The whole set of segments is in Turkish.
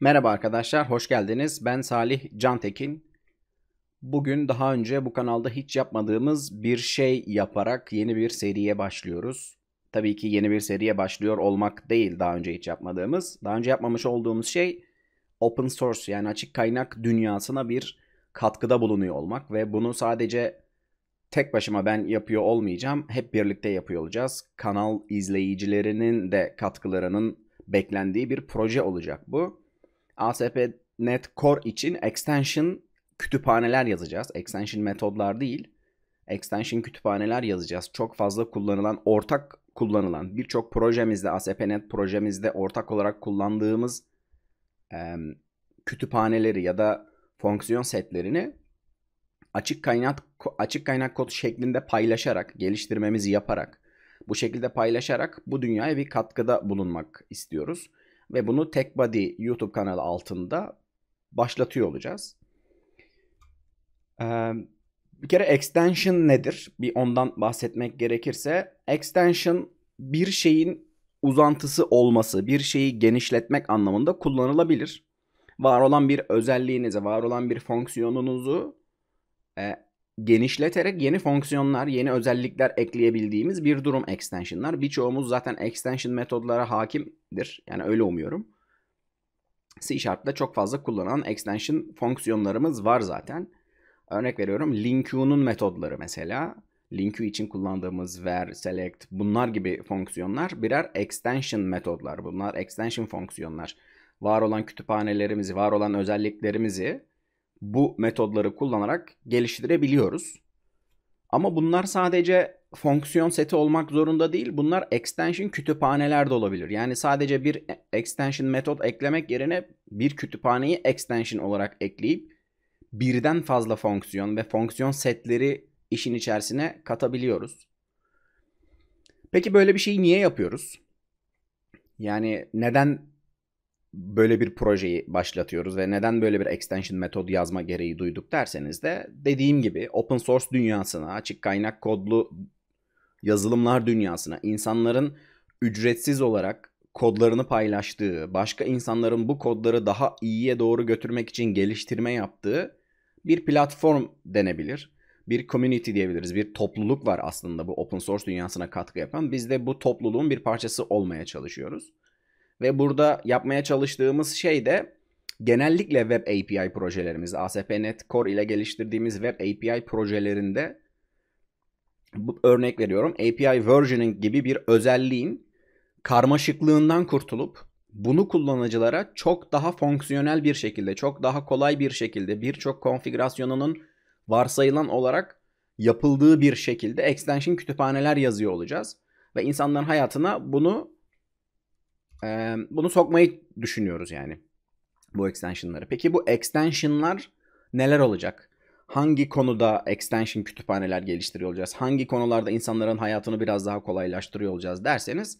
Merhaba arkadaşlar, hoş geldiniz. Ben Salih Cantekin. Bugün daha önce bu kanalda hiç yapmadığımız bir şey yaparak yeni bir seriye başlıyoruz. Tabii ki yeni bir seriye başlıyor olmak değil daha önce hiç yapmadığımız. Daha önce yapmamış olduğumuz şey open source yani açık kaynak dünyasına bir katkıda bulunuyor olmak ve bunu sadece tek başıma ben yapıyor olmayacağım. Hep birlikte yapıyor olacağız. Kanal izleyicilerinin de katkılarının beklendiği bir proje olacak bu. ASP.NET Core için extension kütüphaneler yazacağız. Extension metodlar değil. Extension kütüphaneler yazacağız. Çok fazla kullanılan, ortak kullanılan birçok projemizde, ASP.NET projemizde ortak olarak kullandığımız e, kütüphaneleri ya da fonksiyon setlerini açık kaynak açık kaynak kod şeklinde paylaşarak, geliştirmemizi yaparak, bu şekilde paylaşarak bu dünyaya bir katkıda bulunmak istiyoruz ve bunu TechBuddy YouTube kanalı altında başlatıyor olacağız. Ee, bir kere extension nedir? Bir ondan bahsetmek gerekirse extension bir şeyin uzantısı olması, bir şeyi genişletmek anlamında kullanılabilir. Var olan bir özelliğinizi, var olan bir fonksiyonunuzu e, genişleterek yeni fonksiyonlar, yeni özellikler ekleyebildiğimiz bir durum extensionlar. Birçoğumuz zaten extension metodlara hakimdir. Yani öyle umuyorum. C Sharp'ta çok fazla kullanılan extension fonksiyonlarımız var zaten. Örnek veriyorum linQ'nun metodları mesela. LinQ için kullandığımız ver, select bunlar gibi fonksiyonlar birer extension metodlar. Bunlar extension fonksiyonlar. Var olan kütüphanelerimizi, var olan özelliklerimizi bu metodları kullanarak geliştirebiliyoruz. Ama bunlar sadece fonksiyon seti olmak zorunda değil. Bunlar extension kütüphaneler de olabilir. Yani sadece bir extension metot eklemek yerine bir kütüphaneyi extension olarak ekleyip birden fazla fonksiyon ve fonksiyon setleri işin içerisine katabiliyoruz. Peki böyle bir şeyi niye yapıyoruz? Yani neden böyle bir projeyi başlatıyoruz ve neden böyle bir extension metodu yazma gereği duyduk derseniz de dediğim gibi open source dünyasına, açık kaynak kodlu yazılımlar dünyasına insanların ücretsiz olarak kodlarını paylaştığı, başka insanların bu kodları daha iyiye doğru götürmek için geliştirme yaptığı bir platform denebilir. Bir community diyebiliriz. Bir topluluk var aslında bu open source dünyasına katkı yapan. Biz de bu topluluğun bir parçası olmaya çalışıyoruz. Ve burada yapmaya çalıştığımız şey de genellikle web API projelerimiz, ASP.NET Core ile geliştirdiğimiz web API projelerinde bu, örnek veriyorum API versioning gibi bir özelliğin karmaşıklığından kurtulup bunu kullanıcılara çok daha fonksiyonel bir şekilde, çok daha kolay bir şekilde birçok konfigürasyonunun varsayılan olarak yapıldığı bir şekilde extension kütüphaneler yazıyor olacağız. Ve insanların hayatına bunu e, bunu sokmayı düşünüyoruz yani bu extensionları. Peki bu extensionlar neler olacak? Hangi konuda extension kütüphaneler geliştiriyor olacağız? Hangi konularda insanların hayatını biraz daha kolaylaştırıyor olacağız derseniz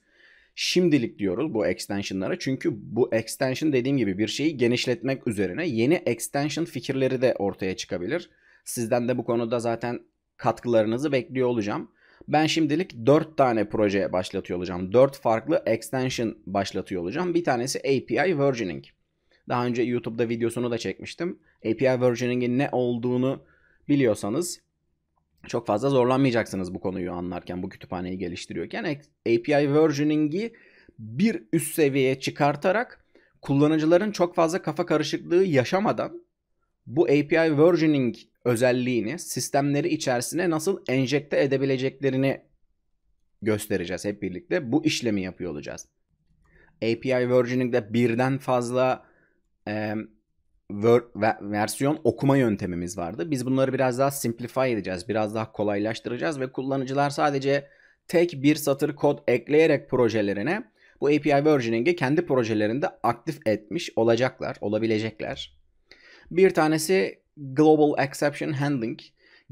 şimdilik diyoruz bu extensionlara. Çünkü bu extension dediğim gibi bir şeyi genişletmek üzerine yeni extension fikirleri de ortaya çıkabilir. Sizden de bu konuda zaten katkılarınızı bekliyor olacağım. Ben şimdilik 4 tane proje başlatıyor olacağım. 4 farklı extension başlatıyor olacağım. Bir tanesi API Versioning. Daha önce YouTube'da videosunu da çekmiştim. API Versioning'in ne olduğunu biliyorsanız çok fazla zorlanmayacaksınız bu konuyu anlarken, bu kütüphaneyi geliştiriyorken. API Versioning'i bir üst seviyeye çıkartarak kullanıcıların çok fazla kafa karışıklığı yaşamadan bu API Versioning özelliğini sistemleri içerisine nasıl enjekte edebileceklerini göstereceğiz hep birlikte. Bu işlemi yapıyor olacağız. API versioning'de birden fazla e, ver, versiyon okuma yöntemimiz vardı. Biz bunları biraz daha simplify edeceğiz, biraz daha kolaylaştıracağız ve kullanıcılar sadece tek bir satır kod ekleyerek projelerine bu API versioning'i kendi projelerinde aktif etmiş olacaklar, olabilecekler. Bir tanesi Global Exception Handling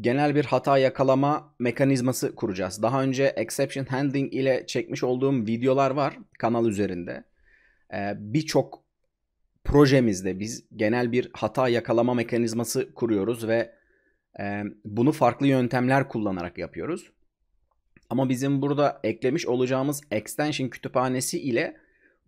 genel bir hata yakalama mekanizması kuracağız. Daha önce exception handling ile çekmiş olduğum videolar var kanal üzerinde. Ee, Birçok projemizde biz genel bir hata yakalama mekanizması kuruyoruz ve e, bunu farklı yöntemler kullanarak yapıyoruz. Ama bizim burada eklemiş olacağımız extension kütüphanesi ile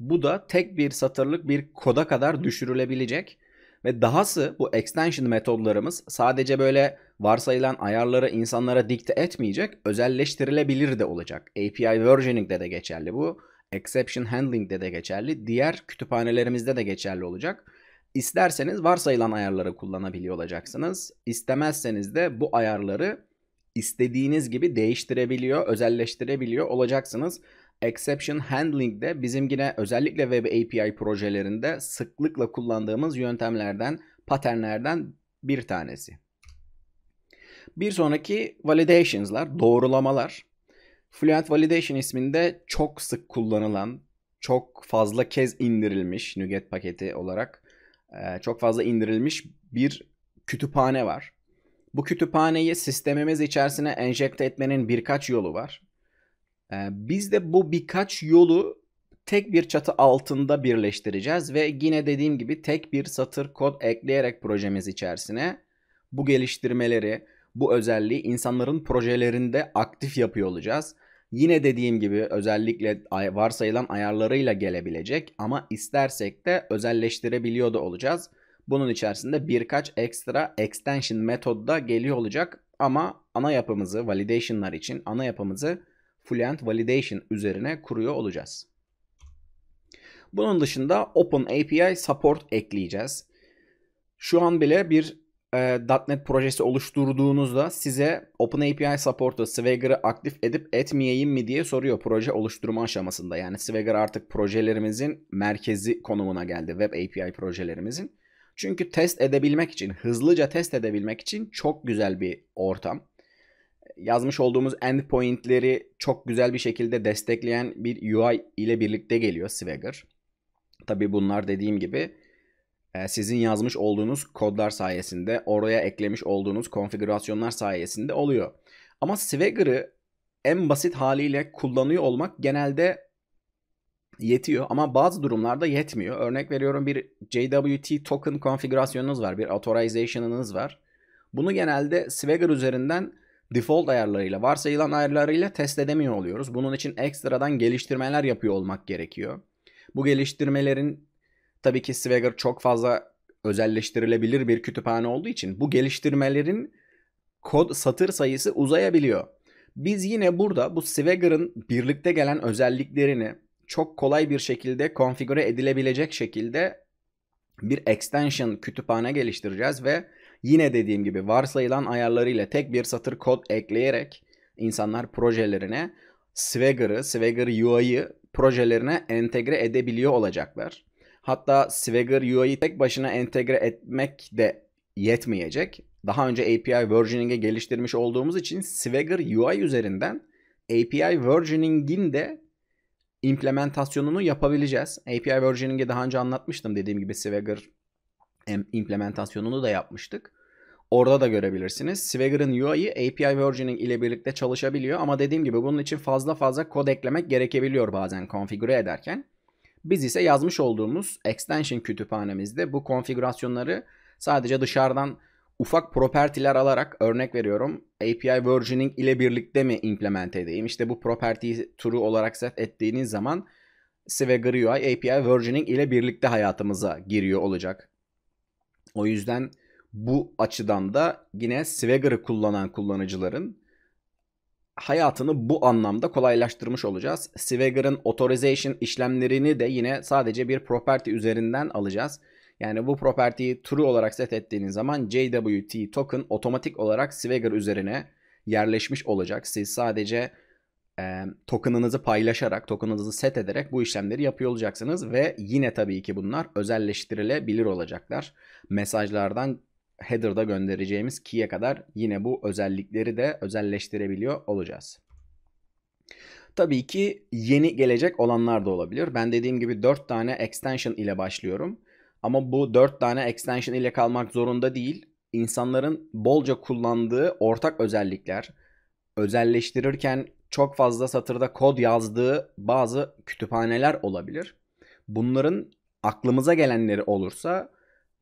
bu da tek bir satırlık bir koda kadar düşürülebilecek ve dahası bu extension metodlarımız sadece böyle varsayılan ayarları insanlara dikte etmeyecek, özelleştirilebilir de olacak. API versioning'de de geçerli bu. Exception handling'de de geçerli. Diğer kütüphanelerimizde de geçerli olacak. İsterseniz varsayılan ayarları kullanabiliyor olacaksınız. İstemezseniz de bu ayarları istediğiniz gibi değiştirebiliyor, özelleştirebiliyor olacaksınız exception Handling de bizim yine özellikle web API projelerinde sıklıkla kullandığımız yöntemlerden, paternlerden bir tanesi. Bir sonraki validations'lar, doğrulamalar. Fluent Validation isminde çok sık kullanılan, çok fazla kez indirilmiş NuGet paketi olarak e, çok fazla indirilmiş bir kütüphane var. Bu kütüphaneyi sistemimiz içerisine enjekte etmenin birkaç yolu var. Ee, biz de bu birkaç yolu tek bir çatı altında birleştireceğiz ve yine dediğim gibi tek bir satır kod ekleyerek projemiz içerisine bu geliştirmeleri, bu özelliği insanların projelerinde aktif yapıyor olacağız. Yine dediğim gibi özellikle varsayılan ayarlarıyla gelebilecek ama istersek de özelleştirebiliyor da olacağız. Bunun içerisinde birkaç ekstra extension metodu da geliyor olacak ama ana yapımızı validation'lar için ana yapımızı Fluent Validation üzerine kuruyor olacağız. Bunun dışında OpenAPI Support ekleyeceğiz. Şu an bile bir e, .NET projesi oluşturduğunuzda size OpenAPI Support'u Swagger'ı aktif edip etmeyeyim mi diye soruyor proje oluşturma aşamasında. Yani Swagger artık projelerimizin merkezi konumuna geldi Web API projelerimizin. Çünkü test edebilmek için, hızlıca test edebilmek için çok güzel bir ortam yazmış olduğumuz endpointleri çok güzel bir şekilde destekleyen bir UI ile birlikte geliyor Swagger. Tabii bunlar dediğim gibi e, sizin yazmış olduğunuz kodlar sayesinde, oraya eklemiş olduğunuz konfigürasyonlar sayesinde oluyor. Ama Swagger'ı en basit haliyle kullanıyor olmak genelde yetiyor ama bazı durumlarda yetmiyor. Örnek veriyorum bir JWT token konfigürasyonunuz var, bir authorization'ınız var. Bunu genelde Swagger üzerinden default ayarlarıyla, varsayılan ayarlarıyla test edemiyor oluyoruz. Bunun için ekstradan geliştirmeler yapıyor olmak gerekiyor. Bu geliştirmelerin tabii ki Swagger çok fazla özelleştirilebilir bir kütüphane olduğu için bu geliştirmelerin kod satır sayısı uzayabiliyor. Biz yine burada bu Swagger'ın birlikte gelen özelliklerini çok kolay bir şekilde konfigüre edilebilecek şekilde bir extension kütüphane geliştireceğiz ve Yine dediğim gibi varsayılan ayarlarıyla tek bir satır kod ekleyerek insanlar projelerine Swagger'ı, Swagger UI'yi projelerine entegre edebiliyor olacaklar. Hatta Swagger UI'yi tek başına entegre etmek de yetmeyecek. Daha önce API versioning'e geliştirmiş olduğumuz için Swagger UI üzerinden API versioning'in de implementasyonunu yapabileceğiz. API versioning'i daha önce anlatmıştım dediğim gibi Swagger implementasyonunu da yapmıştık. Orada da görebilirsiniz. Swagger'ın UI'yi API versioning ile birlikte çalışabiliyor ama dediğim gibi bunun için fazla fazla kod eklemek gerekebiliyor bazen konfigüre ederken. Biz ise yazmış olduğumuz extension kütüphanemizde bu konfigürasyonları sadece dışarıdan ufak propertiler alarak örnek veriyorum API versioning ile birlikte mi implement edeyim? İşte bu property'yi true olarak set ettiğiniz zaman Swagger UI API versioning ile birlikte hayatımıza giriyor olacak. O yüzden bu açıdan da yine Swagger'ı kullanan kullanıcıların hayatını bu anlamda kolaylaştırmış olacağız. Swagger'ın authorization işlemlerini de yine sadece bir property üzerinden alacağız. Yani bu property'yi true olarak set ettiğiniz zaman JWT token otomatik olarak Swagger üzerine yerleşmiş olacak. Siz sadece e, token'ınızı paylaşarak, token'ınızı set ederek bu işlemleri yapıyor olacaksınız ve yine tabii ki bunlar özelleştirilebilir olacaklar. Mesajlardan header'da göndereceğimiz key'e kadar yine bu özellikleri de özelleştirebiliyor olacağız. Tabii ki yeni gelecek olanlar da olabilir. Ben dediğim gibi 4 tane extension ile başlıyorum. Ama bu 4 tane extension ile kalmak zorunda değil. İnsanların bolca kullandığı ortak özellikler, özelleştirirken çok fazla satırda kod yazdığı bazı kütüphaneler olabilir. Bunların aklımıza gelenleri olursa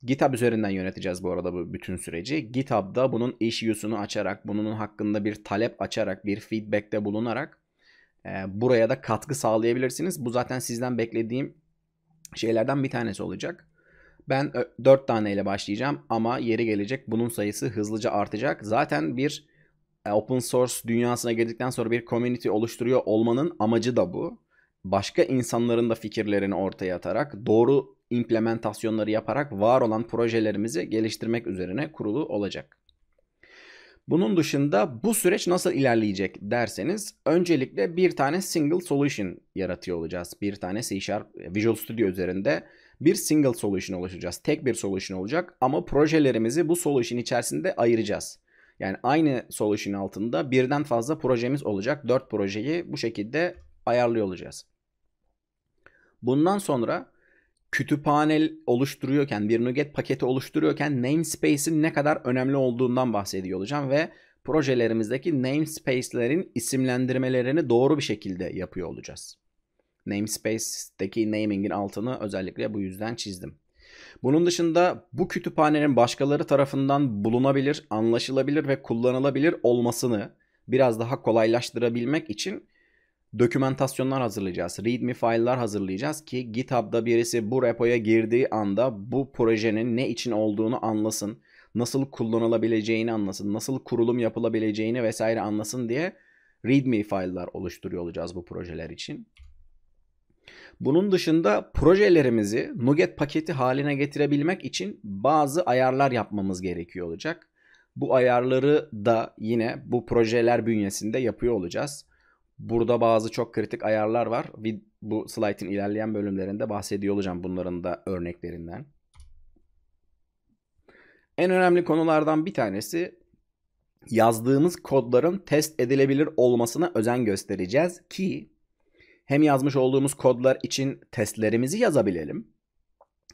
GitHub üzerinden yöneteceğiz bu arada bu bütün süreci. GitHub'da bunun issue'sunu açarak, bunun hakkında bir talep açarak, bir feedback'te bulunarak e, buraya da katkı sağlayabilirsiniz. Bu zaten sizden beklediğim şeylerden bir tanesi olacak. Ben 4 taneyle başlayacağım ama yeri gelecek bunun sayısı hızlıca artacak. Zaten bir e, open source dünyasına girdikten sonra bir community oluşturuyor olmanın amacı da bu başka insanların da fikirlerini ortaya atarak doğru implementasyonları yaparak var olan projelerimizi geliştirmek üzerine kurulu olacak. Bunun dışında bu süreç nasıl ilerleyecek derseniz öncelikle bir tane single solution yaratıyor olacağız. Bir tane C Sharp e, Visual Studio üzerinde bir single solution oluşacağız. Tek bir solution olacak ama projelerimizi bu solution içerisinde ayıracağız. Yani aynı solution altında birden fazla projemiz olacak. Dört projeyi bu şekilde ayarlıyor olacağız. Bundan sonra kütüphane oluşturuyorken, bir nugget paketi oluşturuyorken namespace'in ne kadar önemli olduğundan bahsediyor olacağım ve projelerimizdeki namespace'lerin isimlendirmelerini doğru bir şekilde yapıyor olacağız. Namespace'deki naming'in altını özellikle bu yüzden çizdim. Bunun dışında bu kütüphanenin başkaları tarafından bulunabilir, anlaşılabilir ve kullanılabilir olmasını biraz daha kolaylaştırabilmek için dokümantasyonlar hazırlayacağız. Readme file'lar hazırlayacağız ki GitHub'da birisi bu repoya girdiği anda bu projenin ne için olduğunu anlasın. Nasıl kullanılabileceğini anlasın. Nasıl kurulum yapılabileceğini vesaire anlasın diye readme file'lar oluşturuyor olacağız bu projeler için. Bunun dışında projelerimizi Nuget paketi haline getirebilmek için bazı ayarlar yapmamız gerekiyor olacak. Bu ayarları da yine bu projeler bünyesinde yapıyor olacağız. Burada bazı çok kritik ayarlar var. Bu slaytın ilerleyen bölümlerinde bahsediyor olacağım bunların da örneklerinden. En önemli konulardan bir tanesi yazdığımız kodların test edilebilir olmasına özen göstereceğiz ki hem yazmış olduğumuz kodlar için testlerimizi yazabilelim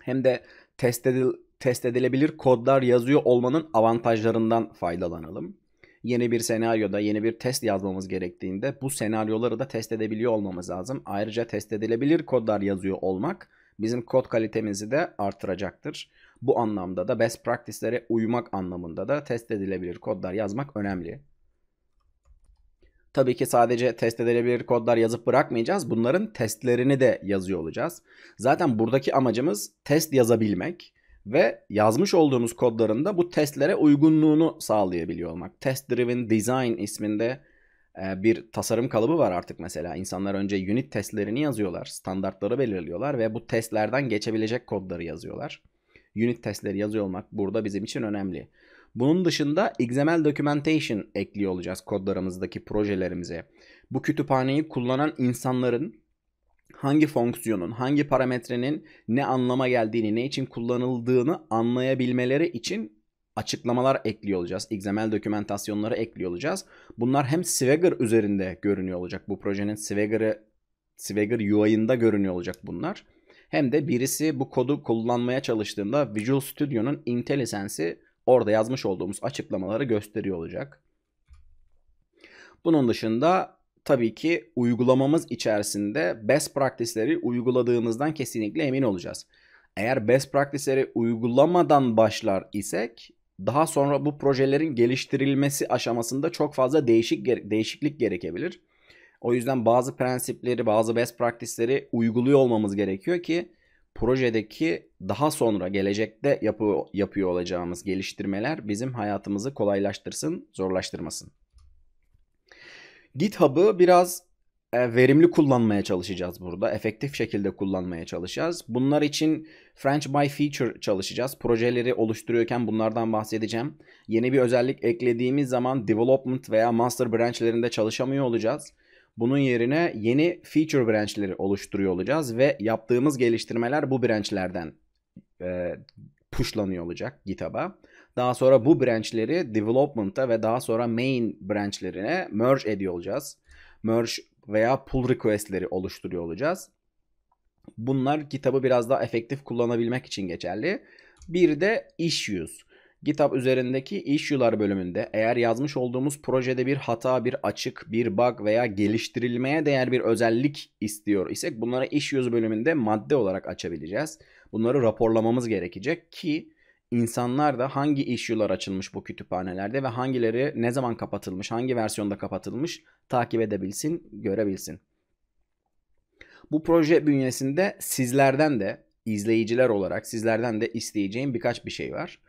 hem de test, edil, test edilebilir kodlar yazıyor olmanın avantajlarından faydalanalım yeni bir senaryoda yeni bir test yazmamız gerektiğinde bu senaryoları da test edebiliyor olmamız lazım. Ayrıca test edilebilir kodlar yazıyor olmak bizim kod kalitemizi de artıracaktır. Bu anlamda da best practice'lere uymak anlamında da test edilebilir kodlar yazmak önemli. Tabii ki sadece test edilebilir kodlar yazıp bırakmayacağız. Bunların testlerini de yazıyor olacağız. Zaten buradaki amacımız test yazabilmek ve yazmış olduğumuz kodların da bu testlere uygunluğunu sağlayabiliyor olmak. Test Driven Design isminde e, bir tasarım kalıbı var artık mesela. İnsanlar önce unit testlerini yazıyorlar, standartları belirliyorlar ve bu testlerden geçebilecek kodları yazıyorlar. Unit testleri yazıyor olmak burada bizim için önemli. Bunun dışında XML documentation ekliyor olacağız kodlarımızdaki projelerimize. Bu kütüphaneyi kullanan insanların hangi fonksiyonun, hangi parametrenin ne anlama geldiğini, ne için kullanıldığını anlayabilmeleri için açıklamalar ekliyor olacağız. XML dokümentasyonları ekliyor olacağız. Bunlar hem Swagger üzerinde görünüyor olacak. Bu projenin Swagger'ı Swagger UI'ında görünüyor olacak bunlar. Hem de birisi bu kodu kullanmaya çalıştığında Visual Studio'nun IntelliSense'i orada yazmış olduğumuz açıklamaları gösteriyor olacak. Bunun dışında tabii ki uygulamamız içerisinde best practice'leri uyguladığımızdan kesinlikle emin olacağız. Eğer best practice'leri uygulamadan başlar isek daha sonra bu projelerin geliştirilmesi aşamasında çok fazla değişik değişiklik gerekebilir. O yüzden bazı prensipleri, bazı best practice'leri uyguluyor olmamız gerekiyor ki projedeki daha sonra gelecekte yapı, yapıyor olacağımız geliştirmeler bizim hayatımızı kolaylaştırsın, zorlaştırmasın. GitHub'ı biraz e, verimli kullanmaya çalışacağız burada. Efektif şekilde kullanmaya çalışacağız. Bunlar için French by Feature çalışacağız. Projeleri oluşturuyorken bunlardan bahsedeceğim. Yeni bir özellik eklediğimiz zaman development veya master branchlerinde çalışamıyor olacağız. Bunun yerine yeni feature branchleri oluşturuyor olacağız ve yaptığımız geliştirmeler bu branchlerden e, pushlanıyor olacak GitHub'a. Daha sonra bu branchleri development'a ve daha sonra main branchlerine merge ediyor olacağız. Merge veya pull request'leri oluşturuyor olacağız. Bunlar kitabı biraz daha efektif kullanabilmek için geçerli. Bir de issues. GitHub üzerindeki issue'lar bölümünde eğer yazmış olduğumuz projede bir hata, bir açık, bir bug veya geliştirilmeye değer bir özellik istiyor isek bunları issues bölümünde madde olarak açabileceğiz. Bunları raporlamamız gerekecek ki insanlar da hangi issue'lar açılmış bu kütüphanelerde ve hangileri ne zaman kapatılmış, hangi versiyonda kapatılmış takip edebilsin, görebilsin. Bu proje bünyesinde sizlerden de izleyiciler olarak sizlerden de isteyeceğim birkaç bir şey var.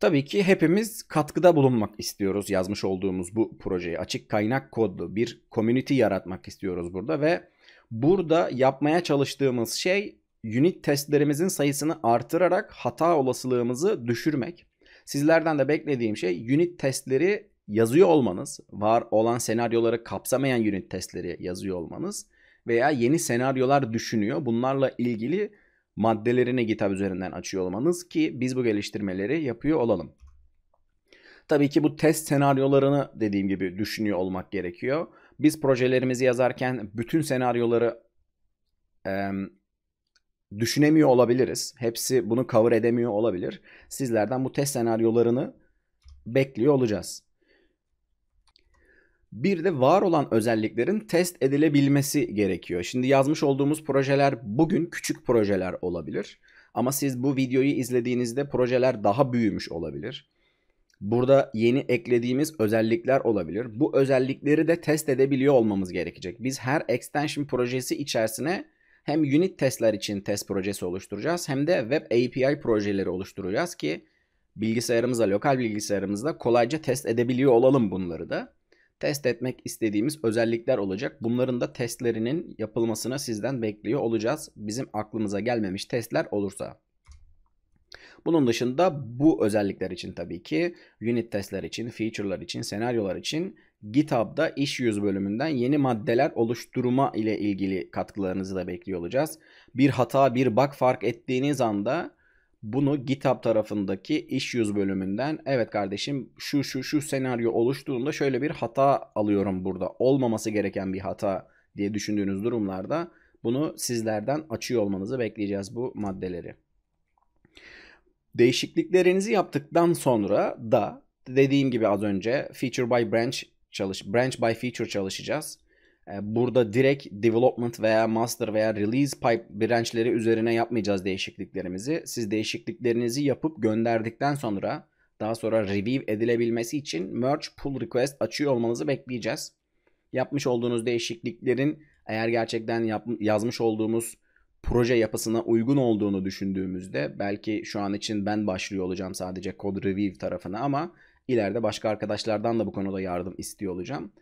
Tabii ki hepimiz katkıda bulunmak istiyoruz yazmış olduğumuz bu projeyi. Açık kaynak kodlu bir community yaratmak istiyoruz burada ve burada yapmaya çalıştığımız şey unit testlerimizin sayısını artırarak hata olasılığımızı düşürmek. Sizlerden de beklediğim şey unit testleri yazıyor olmanız, var olan senaryoları kapsamayan unit testleri yazıyor olmanız veya yeni senaryolar düşünüyor. Bunlarla ilgili maddelerini GitHub üzerinden açıyor olmanız ki biz bu geliştirmeleri yapıyor olalım. Tabii ki bu test senaryolarını dediğim gibi düşünüyor olmak gerekiyor. Biz projelerimizi yazarken bütün senaryoları e, düşünemiyor olabiliriz. Hepsi bunu cover edemiyor olabilir. Sizlerden bu test senaryolarını bekliyor olacağız. Bir de var olan özelliklerin test edilebilmesi gerekiyor. Şimdi yazmış olduğumuz projeler bugün küçük projeler olabilir. Ama siz bu videoyu izlediğinizde projeler daha büyümüş olabilir. Burada yeni eklediğimiz özellikler olabilir. Bu özellikleri de test edebiliyor olmamız gerekecek. Biz her extension projesi içerisine hem unit testler için test projesi oluşturacağız hem de web API projeleri oluşturacağız ki bilgisayarımıza, lokal bilgisayarımızda kolayca test edebiliyor olalım bunları da. Test etmek istediğimiz özellikler olacak. Bunların da testlerinin yapılmasına sizden bekliyor olacağız. Bizim aklımıza gelmemiş testler olursa. Bunun dışında bu özellikler için tabii ki unit testler için, feature'lar için, senaryolar için GitHub'da iş yüz bölümünden yeni maddeler oluşturma ile ilgili katkılarınızı da bekliyor olacağız. Bir hata, bir bug fark ettiğiniz anda bunu GitHub tarafındaki iş yüz bölümünden evet kardeşim şu şu şu senaryo oluştuğunda şöyle bir hata alıyorum burada. Olmaması gereken bir hata diye düşündüğünüz durumlarda bunu sizlerden açıyor olmanızı bekleyeceğiz bu maddeleri. Değişikliklerinizi yaptıktan sonra da dediğim gibi az önce feature by branch çalış branch by feature çalışacağız. Ee, burada direkt development veya master veya release pipe branchleri üzerine yapmayacağız değişikliklerimizi. Siz değişikliklerinizi yapıp gönderdikten sonra daha sonra review edilebilmesi için merge pull request açıyor olmanızı bekleyeceğiz. Yapmış olduğunuz değişikliklerin eğer gerçekten yap, yazmış olduğumuz proje yapısına uygun olduğunu düşündüğümüzde belki şu an için ben başlıyor olacağım sadece Code Review tarafına ama ileride başka arkadaşlardan da bu konuda yardım istiyor olacağım.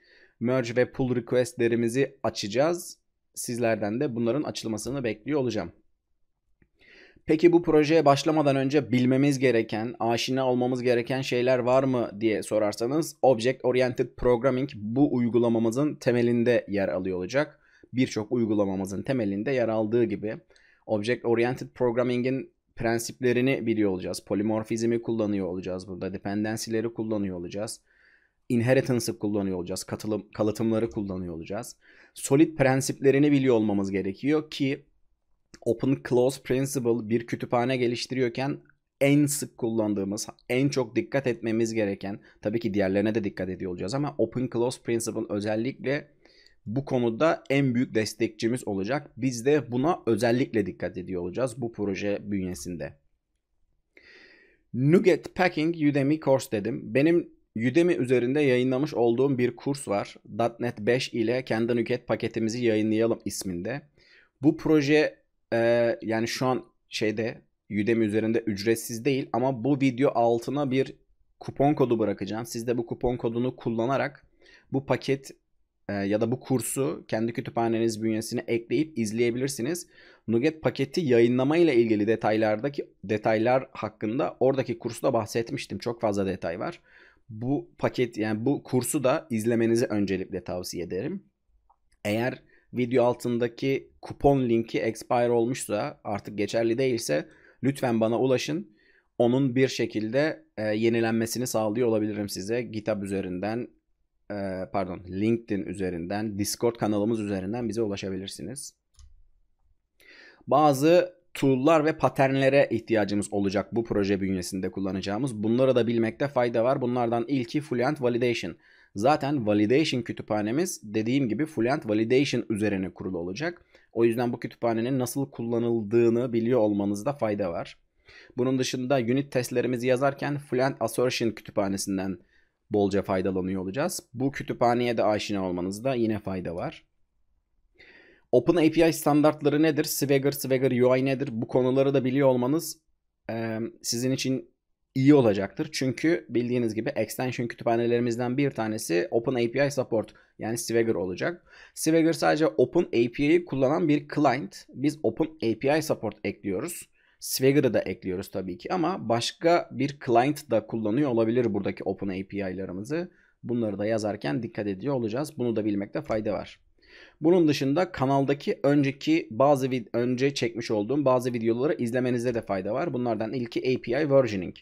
Merge ve pull requestlerimizi açacağız. Sizlerden de bunların açılmasını bekliyor olacağım. Peki bu projeye başlamadan önce bilmemiz gereken, aşina olmamız gereken şeyler var mı diye sorarsanız Object Oriented Programming bu uygulamamızın temelinde yer alıyor olacak birçok uygulamamızın temelinde yer aldığı gibi Object Oriented Programming'in prensiplerini biliyor olacağız. Polimorfizmi kullanıyor olacağız burada. Dependency'leri kullanıyor olacağız. Inheritance'ı kullanıyor olacağız. Katılım, kalıtımları kullanıyor olacağız. Solid prensiplerini biliyor olmamız gerekiyor ki Open Close Principle bir kütüphane geliştiriyorken en sık kullandığımız, en çok dikkat etmemiz gereken, tabii ki diğerlerine de dikkat ediyor olacağız ama Open Close principle özellikle bu konuda en büyük destekçimiz olacak. Biz de buna özellikle dikkat ediyor olacağız bu proje bünyesinde. Nugget Packing Udemy Course dedim. Benim Udemy üzerinde yayınlamış olduğum bir kurs var. .NET 5 ile kendi nugget paketimizi yayınlayalım isminde. Bu proje e, yani şu an şeyde Udemy üzerinde ücretsiz değil ama bu video altına bir kupon kodu bırakacağım. Siz de bu kupon kodunu kullanarak bu paket ee, ya da bu kursu kendi kütüphaneniz bünyesine ekleyip izleyebilirsiniz. Nuget paketi yayınlamayla ilgili detaylardaki detaylar hakkında oradaki kursu da bahsetmiştim. Çok fazla detay var. Bu paket yani bu kursu da izlemenizi öncelikle tavsiye ederim. Eğer video altındaki kupon linki expire olmuşsa artık geçerli değilse lütfen bana ulaşın. Onun bir şekilde e, yenilenmesini sağlıyor olabilirim size. GitHub üzerinden ee, pardon LinkedIn üzerinden, Discord kanalımız üzerinden bize ulaşabilirsiniz. Bazı tool'lar ve paternlere ihtiyacımız olacak bu proje bünyesinde kullanacağımız. Bunları da bilmekte fayda var. Bunlardan ilki Fluent Validation. Zaten validation kütüphanemiz dediğim gibi Fluent Validation üzerine kurulu olacak. O yüzden bu kütüphanenin nasıl kullanıldığını biliyor olmanızda fayda var. Bunun dışında unit testlerimizi yazarken Fluent Assertion kütüphanesinden bolca faydalanıyor olacağız. Bu kütüphaneye de aşina olmanızda yine fayda var. Open API standartları nedir? Swagger, Swagger UI nedir? Bu konuları da biliyor olmanız e, sizin için iyi olacaktır. Çünkü bildiğiniz gibi extension kütüphanelerimizden bir tanesi Open API Support yani Swagger olacak. Swagger sadece Open API'yi kullanan bir client. Biz Open API Support ekliyoruz. Swagger'ı da ekliyoruz tabii ki ama başka bir client da kullanıyor olabilir buradaki Open API'larımızı. Bunları da yazarken dikkat ediyor olacağız. Bunu da bilmekte fayda var. Bunun dışında kanaldaki önceki bazı önce çekmiş olduğum bazı videoları izlemenize de fayda var. Bunlardan ilki API versioning.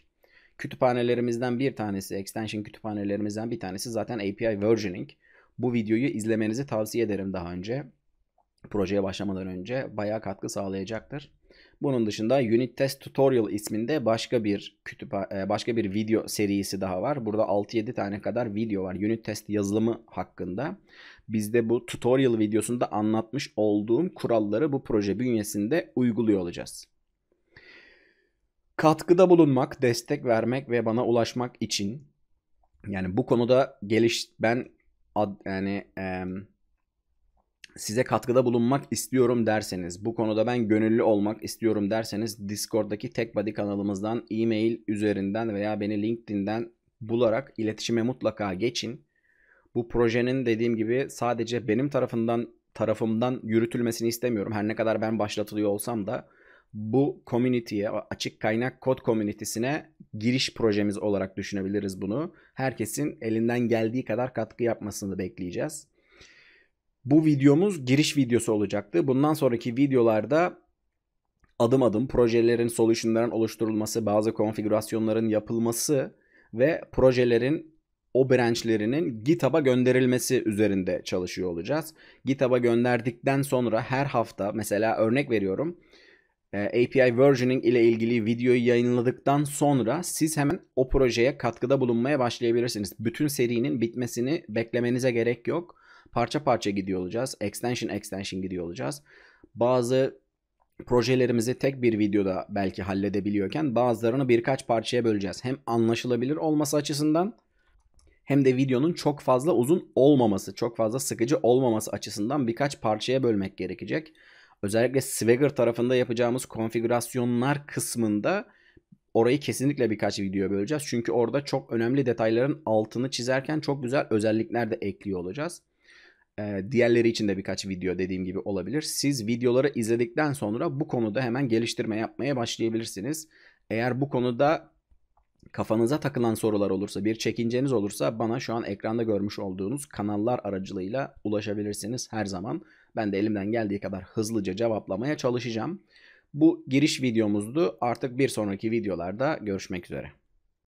Kütüphanelerimizden bir tanesi, extension kütüphanelerimizden bir tanesi zaten API versioning. Bu videoyu izlemenizi tavsiye ederim daha önce. Projeye başlamadan önce bayağı katkı sağlayacaktır. Bunun dışında Unit Test Tutorial isminde başka bir kütüphane, başka bir video serisi daha var. Burada 6-7 tane kadar video var Unit Test yazılımı hakkında. Bizde bu tutorial videosunda anlatmış olduğum kuralları bu proje bünyesinde uyguluyor olacağız. Katkıda bulunmak, destek vermek ve bana ulaşmak için yani bu konuda geliş ben ad, yani e, size katkıda bulunmak istiyorum derseniz, bu konuda ben gönüllü olmak istiyorum derseniz Discord'daki TechBuddy kanalımızdan e-mail üzerinden veya beni LinkedIn'den bularak iletişime mutlaka geçin. Bu projenin dediğim gibi sadece benim tarafından tarafımdan yürütülmesini istemiyorum. Her ne kadar ben başlatılıyor olsam da bu community'ye, açık kaynak kod community'sine giriş projemiz olarak düşünebiliriz bunu. Herkesin elinden geldiği kadar katkı yapmasını bekleyeceğiz. Bu videomuz giriş videosu olacaktı. Bundan sonraki videolarda adım adım projelerin, solution'ların oluşturulması, bazı konfigürasyonların yapılması ve projelerin o branchlerinin GitHub'a gönderilmesi üzerinde çalışıyor olacağız. GitHub'a gönderdikten sonra her hafta mesela örnek veriyorum e, API versioning ile ilgili videoyu yayınladıktan sonra siz hemen o projeye katkıda bulunmaya başlayabilirsiniz. Bütün serinin bitmesini beklemenize gerek yok parça parça gidiyor olacağız. Extension extension gidiyor olacağız. Bazı projelerimizi tek bir videoda belki halledebiliyorken bazılarını birkaç parçaya böleceğiz. Hem anlaşılabilir olması açısından hem de videonun çok fazla uzun olmaması, çok fazla sıkıcı olmaması açısından birkaç parçaya bölmek gerekecek. Özellikle Swagger tarafında yapacağımız konfigürasyonlar kısmında orayı kesinlikle birkaç video böleceğiz. Çünkü orada çok önemli detayların altını çizerken çok güzel özellikler de ekliyor olacağız. Ee, diğerleri için de birkaç video dediğim gibi olabilir. Siz videoları izledikten sonra bu konuda hemen geliştirme yapmaya başlayabilirsiniz. Eğer bu konuda kafanıza takılan sorular olursa, bir çekinceniz olursa bana şu an ekranda görmüş olduğunuz kanallar aracılığıyla ulaşabilirsiniz her zaman. Ben de elimden geldiği kadar hızlıca cevaplamaya çalışacağım. Bu giriş videomuzdu. Artık bir sonraki videolarda görüşmek üzere.